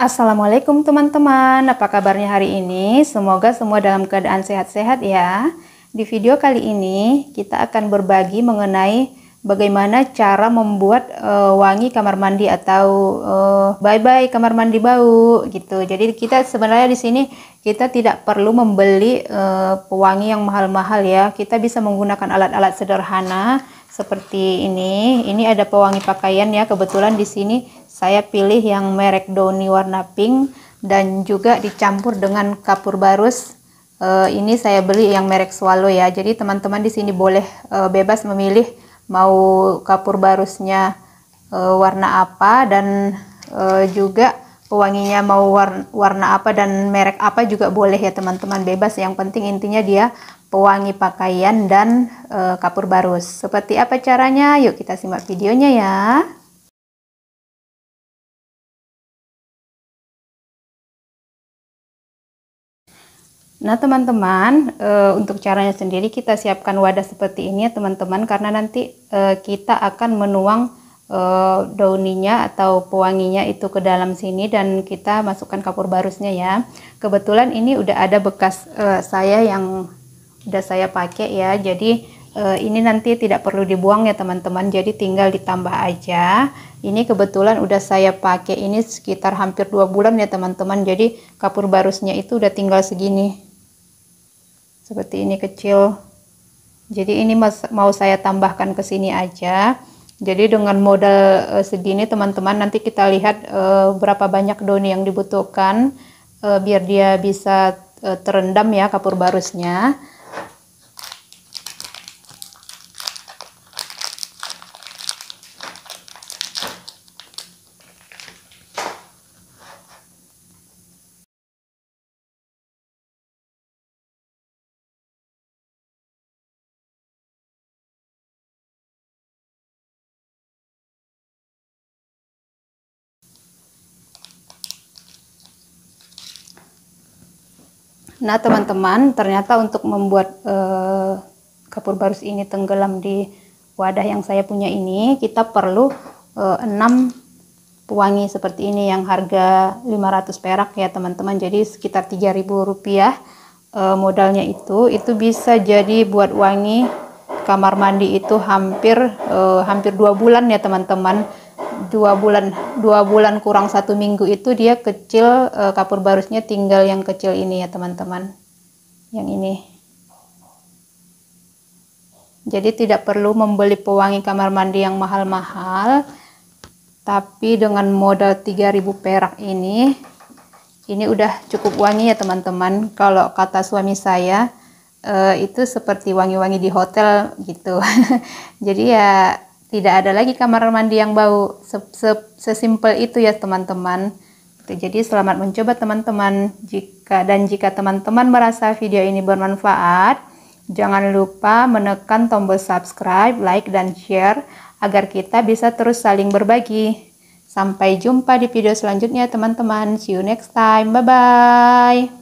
Assalamualaikum teman-teman, apa kabarnya hari ini? Semoga semua dalam keadaan sehat-sehat ya. Di video kali ini kita akan berbagi mengenai bagaimana cara membuat uh, wangi kamar mandi atau bye eh, bye-bye kamar mandi bau gitu. Jadi kita sebenarnya di sini kita tidak perlu membeli uh, pewangi yang mahal-mahal ya. Kita bisa menggunakan alat-alat sederhana seperti ini. Ini ada pewangi pakaian ya. Kebetulan di sini saya pilih yang merek Doni warna pink dan juga dicampur dengan kapur barus. E, ini saya beli yang merek Swallow ya. Jadi teman-teman di sini boleh e, bebas memilih mau kapur barusnya e, warna apa dan e, juga pewanginya mau warna, warna apa dan merek apa juga boleh ya teman-teman bebas yang penting intinya dia pewangi pakaian dan e, kapur barus seperti apa caranya yuk kita simak videonya ya Nah, teman-teman, e, untuk caranya sendiri kita siapkan wadah seperti ini ya, teman-teman, karena nanti e, kita akan menuang e, dauninya atau pewanginya itu ke dalam sini dan kita masukkan kapur barusnya ya. Kebetulan ini udah ada bekas e, saya yang udah saya pakai ya. Jadi e, ini nanti tidak perlu dibuang ya, teman-teman. Jadi tinggal ditambah aja. Ini kebetulan udah saya pakai ini sekitar hampir dua bulan ya, teman-teman. Jadi kapur barusnya itu udah tinggal segini seperti ini kecil jadi ini mas, mau saya tambahkan ke sini aja jadi dengan modal e, segini teman-teman nanti kita lihat e, berapa banyak doni yang dibutuhkan e, biar dia bisa e, terendam ya kapur barusnya Nah, teman-teman, ternyata untuk membuat eh, kapur barus ini tenggelam di wadah yang saya punya ini, kita perlu eh, 6 pewangi seperti ini yang harga 500 perak ya, teman-teman. Jadi sekitar 3000 rupiah eh, modalnya itu, itu bisa jadi buat wangi kamar mandi itu hampir eh, hampir 2 bulan ya, teman-teman dua bulan dua bulan kurang satu minggu itu dia kecil e, kapur barusnya tinggal yang kecil ini ya teman-teman yang ini jadi tidak perlu membeli pewangi kamar mandi yang mahal-mahal tapi dengan modal 3000 perak ini ini udah cukup wangi ya teman-teman kalau kata suami saya e, itu seperti wangi-wangi di hotel gitu jadi ya tidak ada lagi kamar mandi yang bau. Sesimpel itu ya teman-teman. Gitu. Jadi selamat mencoba teman-teman. Jika dan jika teman-teman merasa video ini bermanfaat, jangan lupa menekan tombol subscribe, like dan share agar kita bisa terus saling berbagi. Sampai jumpa di video selanjutnya teman-teman. See you next time. Bye bye.